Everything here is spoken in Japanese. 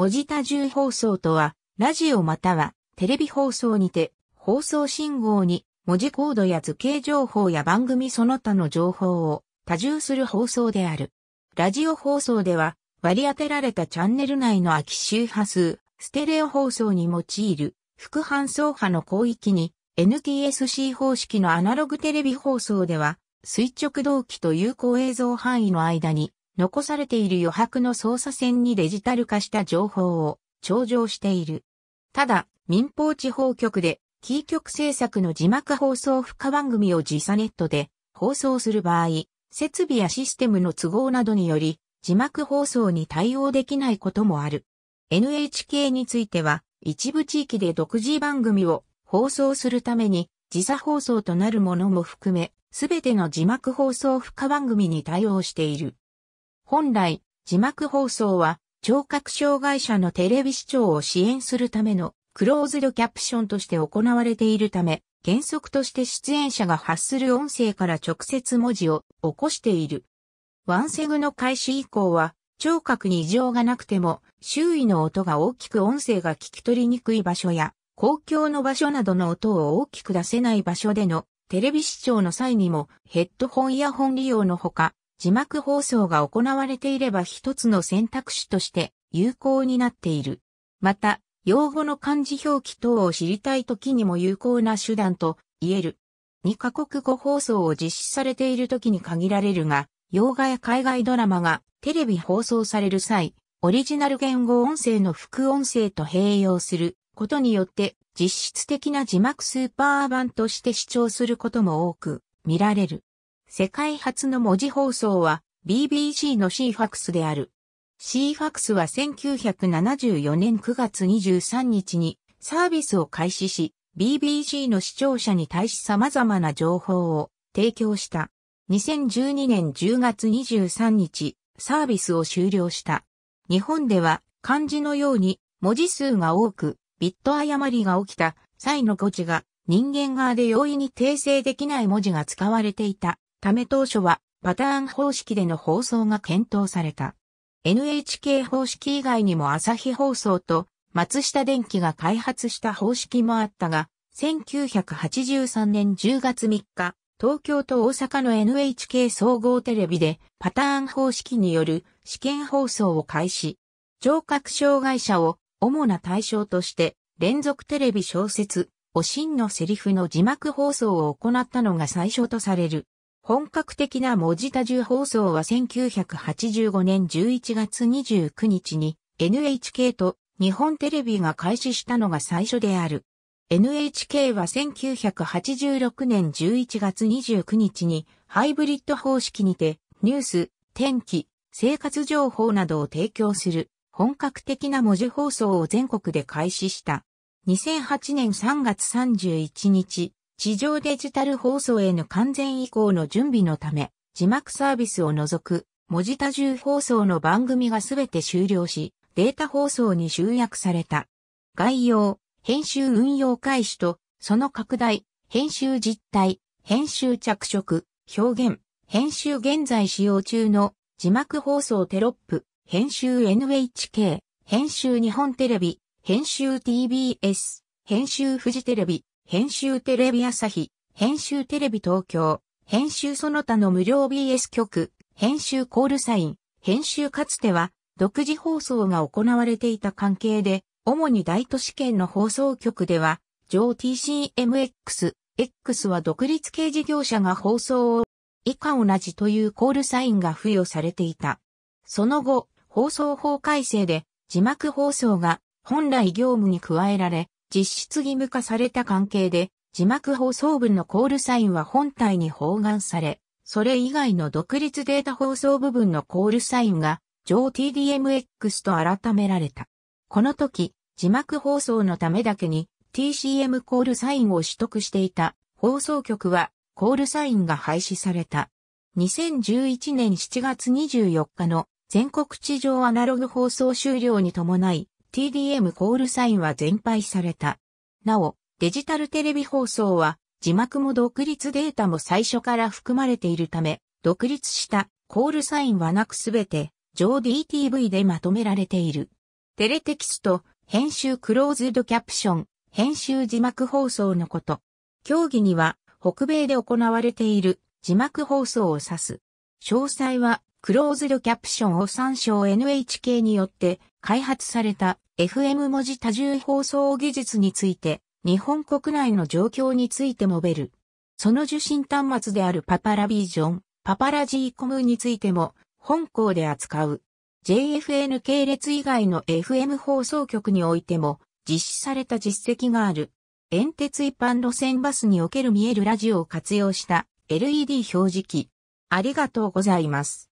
文字多重放送とは、ラジオまたはテレビ放送にて、放送信号に文字コードや図形情報や番組その他の情報を多重する放送である。ラジオ放送では、割り当てられたチャンネル内の空き周波数、ステレオ放送に用いる、副反送波の広域に、NTSC 方式のアナログテレビ放送では、垂直同期と有効映像範囲の間に、残されている余白の操作線にデジタル化した情報を頂上している。ただ、民放地方局で、キー局制作の字幕放送付加番組を時差ネットで放送する場合、設備やシステムの都合などにより、字幕放送に対応できないこともある。NHK については、一部地域で独自番組を放送するために、時差放送となるものも含め、すべての字幕放送付加番組に対応している。本来、字幕放送は、聴覚障害者のテレビ視聴を支援するためのクローズドキャプションとして行われているため、原則として出演者が発する音声から直接文字を起こしている。ワンセグの開始以降は、聴覚に異常がなくても、周囲の音が大きく音声が聞き取りにくい場所や、公共の場所などの音を大きく出せない場所でのテレビ視聴の際にもヘッドホンイヤホン利用のほか、字幕放送が行われていれば一つの選択肢として有効になっている。また、用語の漢字表記等を知りたい時にも有効な手段と言える。2カ国語放送を実施されている時に限られるが、洋画や海外ドラマがテレビ放送される際、オリジナル言語音声の副音声と併用することによって実質的な字幕スーパー版として視聴することも多く見られる。世界初の文字放送は BBC の c ファクスである。c ファクスは1974年9月23日にサービスを開始し、BBC の視聴者に対し様々な情報を提供した。2012年10月23日、サービスを終了した。日本では漢字のように文字数が多く、ビット誤りが起きた際の誤字が人間側で容易に訂正できない文字が使われていたため当初はパターン方式での放送が検討された。NHK 方式以外にも朝日放送と松下電機が開発した方式もあったが、1983年10月3日、東京と大阪の NHK 総合テレビでパターン方式による試験放送を開始。聴覚障害者を主な対象として連続テレビ小説、おしんのセリフの字幕放送を行ったのが最初とされる。本格的な文字多重放送は1985年11月29日に NHK と日本テレビが開始したのが最初である。NHK は1986年11月29日にハイブリッド方式にてニュース、天気、生活情報などを提供する本格的な文字放送を全国で開始した。2008年3月31日、地上デジタル放送への完全移行の準備のため、字幕サービスを除く、文字多重放送の番組がすべて終了し、データ放送に集約された。概要、編集運用開始と、その拡大、編集実態、編集着色、表現、編集現在使用中の字幕放送テロップ、編集 NHK、編集日本テレビ、編集 TBS、編集フジテレビ、編集テレビ朝日、編集テレビ東京、編集その他の無料 BS 局、編集コールサイン、編集かつては、独自放送が行われていた関係で、主に大都市圏の放送局では、上 TCMX、X は独立系事業者が放送を、以下同じというコールサインが付与されていた。その後、放送法改正で、字幕放送が本来業務に加えられ、実質義務化された関係で、字幕放送部のコールサインは本体に包含され、それ以外の独立データ放送部分のコールサインが、上 TDMX と改められた。この時、字幕放送のためだけに TCM コールサインを取得していた放送局はコールサインが廃止された。2011年7月24日の全国地上アナログ放送終了に伴い TDM コールサインは全廃された。なお、デジタルテレビ放送は、字幕も独立データも最初から含まれているため、独立したコールサインはなくすべて、上 DTV でまとめられている。テレテキスト、編集クローズドキャプション、編集字幕放送のこと。競技には、北米で行われている字幕放送を指す。詳細はクローズドキャプションを参照 NHK によって開発された FM 文字多重放送技術について日本国内の状況について述べる。その受信端末であるパパラビージョン、パパラジーコムについても本校で扱う。JFN 系列以外の FM 放送局においても実施された実績がある。遠鉄一般路線バスにおける見えるラジオを活用した LED 表示器。ありがとうございます。